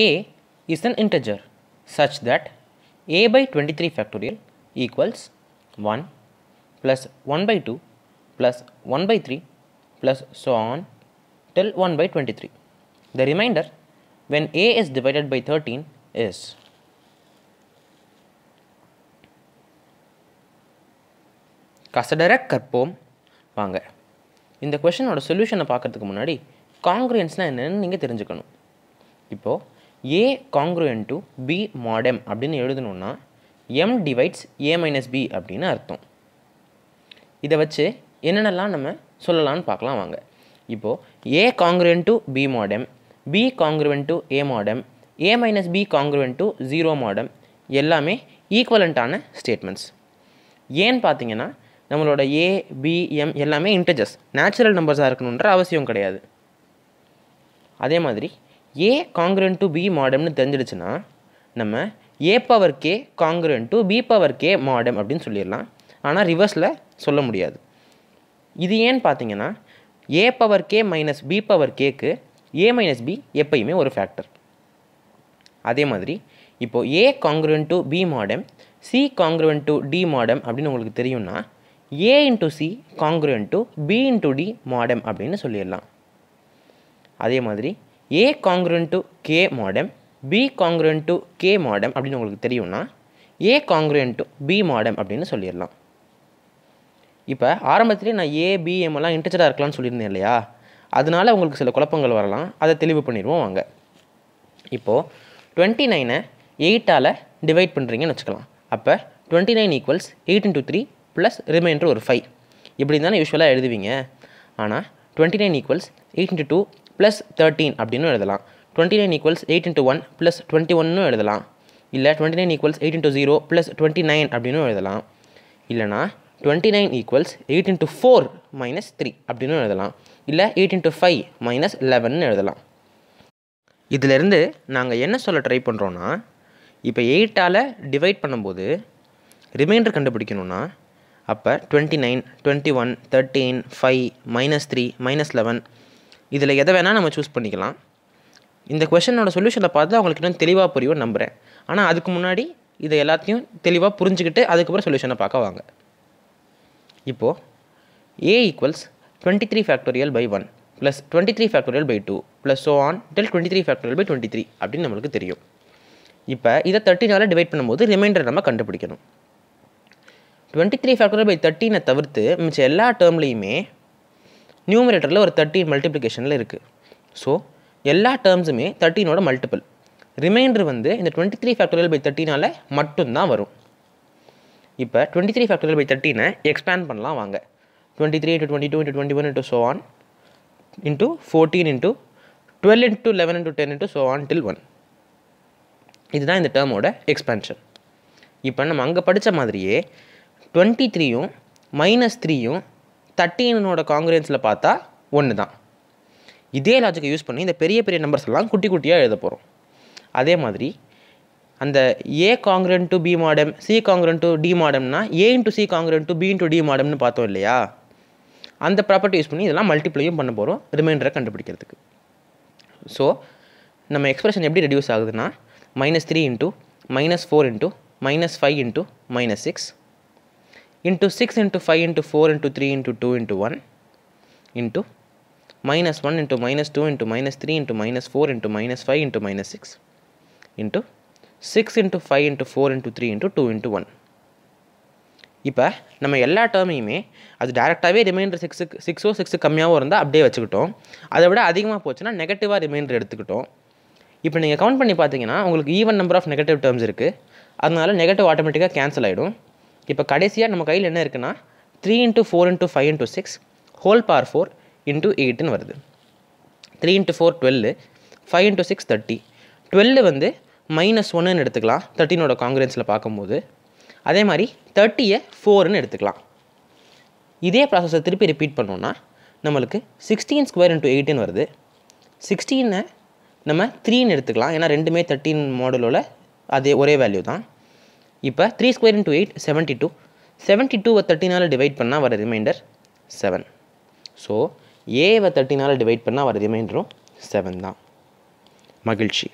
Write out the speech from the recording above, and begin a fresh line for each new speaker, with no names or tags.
a is an integer such that a by 23 factorial equals 1 plus 1 by 2 plus 1 by 3 plus so on till 1 by 23. The remainder when a is divided by 13 is கசடர கற்போம் வாங்க இந்த கொஷனோட சொல்யூஷனை பார்க்குறதுக்கு முன்னாடி காங்க்ரியன்ஸ்னால் என்னென்னு நீங்கள் தெரிஞ்சுக்கணும் இப்போது A congruent to B mod m அப்படின்னு எழுதணுன்னா M divides A minus B அப்படின்னு அர்த்தம் இதை வச்சு என்னென்னலாம் நம்ம சொல்லலான்னு பார்க்கலாம் வாங்க இப்போது A congruent to B mod m B congruent to A mod m A minus B congruent to zero mod m எல்லாமே ஈக்குவலண்ட்டான ஸ்டேட்மெண்ட்ஸ் ஏன்னு பார்த்தீங்கன்னா நம்மளோட ஏ பி எல்லாமே இன்டஜஸ் நேச்சுரல் நம்பர்ஸாக இருக்கணுன்ற அவசியம் கிடையாது அதே மாதிரி ஏ காங்கரன் டு பி மாடம்னு தெரிஞ்சிடுச்சுன்னா நம்ம A power K congruent to B power K mod m அப்படின்னு சொல்லிடலாம் ஆனால் ரிவர்ஸில் சொல்ல முடியாது இது ஏன்னு பார்த்தீங்கன்னா A power K minus B power கேக்கு ஏ மைனஸ் பி எப்பயுமே ஒரு ஃபேக்டர் அதே மாதிரி இப்போது A congruent to B mod m C congruent to D mod m அப்படின்னு உங்களுக்கு தெரியும்னா A into C congruent to B into D mod m அப்படின்னு சொல்லிடலாம் அதே மாதிரி A congruent to K mod m B congruent to K mod m அப்படின்னு உங்களுக்கு தெரியும்னா ஏ காங்க்ரன் டு பி மாடம் அப்படின்னு சொல்லிடலாம் இப்போ ஆரம்பத்திலே நான் ஏ பிஎம் எல்லாம் இன்ட்ரெஸ்டாக இருக்கலாம்னு சொல்லியிருந்தேன் இல்லையா அதனால் உங்களுக்கு சில குழப்பங்கள் வரலாம் அதை தெளிவு பண்ணிடுவோம் வாங்க இப்போது டுவெண்ட்டி நைனை எயிட்டால் டிவைட் பண்ணுறீங்கன்னு வச்சுக்கலாம் அப்போ twenty nine equals eight into three plus remainder ஒரு ஃபைவ் இப்படி தானே யூஸ்வலாக எழுதுவீங்க ஆனால் twenty nine equals eight into two plus thirteen அப்படின்னு எழுதலாம் twenty nine equals eight into one plus twenty ஒன்னு எழுதலாம் இல்லை twenty nine equals eight into zero plus twenty nine அப்படின்னு எழுதலாம் இல்லைனா twenty nine equals eight into four minus three அப்படின்னு எழுதலாம் இல்லை eight into five minus eleven எழுதலாம் இதிலிருந்து நாங்கள் என்ன சொல்ல ட்ரை பண்ணுறோன்னா இப்போ எயிட்டால் டிவைட் பண்ணும்போது ரிமைண்டர் கண்டுபிடிக்கணும்னா அப்போ twenty nine twenty one thirteen five minus three minus eleven இதில் எதை வேணால் நம்ம சூஸ் பண்ணிக்கலாம் இந்த கொஷனோட சொல்யூஷனை பார்த்து அவங்களுக்கு இன்னும் தெளிவாக புரியும் நம்புகிறேன் ஆனால் அதுக்கு முன்னாடி இதை எல்லாத்தையும் தெளிவாக புரிஞ்சுக்கிட்டு அதுக்கப்புறம் சொல்யூஷனை பார்க்க வாங்க இப்போது A equals twenty three factorial by one plus twenty three factorial by two plus so on till twenty three factorial by twenty three அப்படின்னு நம்மளுக்கு தெரியும் இப்போ இதை தேர்ட்டினால் டிவைட் பண்ணும்போது ரிமைண்டர் நம்ம கண்டுபிடிக்கணும் டுவெண்ட்டி த்ரீ ஃபேக்டோரியல் பை தேர்ட்டினை தவிர்த்து மிச்ச எல்லா டேர்ம்லேயுமே நியூமரேட்டரில் ஒரு தேர்ட்டின் மல்டிப்ளிகேஷனில் இருக்குது ஸோ எல்லா டேர்ம்ஸுமே தேர்ட்டீனோட மல்டிபிள் ரிமைண்டர் வந்து இந்த டுவெண்ட்டி த்ரீ ஃபேக்டோரியல் பை தேர்ட்டினால் மட்டும்தான் வரும் இப்போ டுவெண்ட்டி த்ரீ ஃபேக்டோரியல் பை தேர்ட்டினை எக்ஸ்பேண்ட் பண்ணலாம் வாங்க twenty three into twenty two into twenty one into so on into fourteen into twelve into eleven into ten into so on till one இதுதான் இந்த டேர்மோட expansion இப்போ நம்ம அங்கே படித்த மாதிரியே டுவெண்ட்டி த்ரீயும் மைனஸ் த்ரீயும் தேர்ட்டீனோட காங்கிரன்ஸில் பார்த்தா ஒன்று தான் இதே லாஜிக்கை யூஸ் பண்ணி இந்த பெரிய பெரிய நம்பர்ஸ் எல்லாம் குட்டி குட்டியாக எழுத போகிறோம் அதே மாதிரி அந்த A congruent to B mod m C congruent to D மாடம்னா A into C congruent to B into D மாடம்னு பார்த்தோம் இல்லையா அந்த ப்ராப்பர்ட்டி யூஸ் பண்ணி இதெல்லாம் மல்டிப்ளையும் பண்ண போகிறோம் ரிமைண்டரை கண்டுபிடிக்கிறதுக்கு ஸோ நம்ம எக்ஸ்பிரஷன் எப்படி ரெடியூஸ் ஆகுதுன்னா minus three into minus four into minus five into minus six into 6 into 5 into 4 into 3 into 2 into 1 into minus 1 into minus 2 into minus 3 into minus 4 into minus 5 into minus 6 into 6 into 5 into 4 into 3 into 2 into 1. இப்போ நம்ம எல்லா டேர்மையுமே அது டேரெக்டாகவே reminder சிக்ஸுக்கு சிக்ஸோ six கம்மியாகவும் இருந்தால் அப்படியே வச்சுக்கிட்டோம் அதை விட அதிகமாக போச்சுன்னா நெகட்டிவாக ரிமைண்டர் எடுத்துக்கிட்டோம் இப்போ நீங்கள் கவுண்ட் பண்ணி பார்த்தீங்கன்னா உங்களுக்கு even number of negative terms இருக்குது அதனால நெகட்டிவ் ஆட்டோமேட்டிக்காக கேன்சல் ஆகிடும் இப்போ கடைசியாக நம்ம கையில் என்ன இருக்குன்னா three into four into five into six whole power four into எயிட்டுன்னு வருது three into four twelve five into six thirty twelve வந்து மைனஸ் ஒன்றுன்னு எடுத்துக்கலாம் தேர்ட்டினோட காங்கிரன்ஸில் பார்க்கும்போது அதே மாதிரி தேர்ட்டியை ஃபோர்னு எடுத்துக்கலாம் இதே ப்ராசஸை திருப்பி ரிப்பீட் பண்ணோன்னா நம்மளுக்கு சிக்ஸ்டீன் ஸ்கொயர் இன்ட்டு எயிட்டின்னு வருது சிக்ஸ்டீனை நம்ம த்ரீன்னு எடுத்துக்கலாம் ஏன்னா ரெண்டுமே தேர்ட்டின் மாடலோட அதே ஒரே வேல்யூ தான் இப்போ three square into eight seventy two seventy டூவை தேர்ட்டினால் டிவைட் பண்ணால் வர ரிமைண்டர் செவன் ஸோ ஏவை தேர்ட்டினால் டிவைட் பண்ணால் வர ரிமைண்டரும் செவன் தான் மகிழ்ச்சி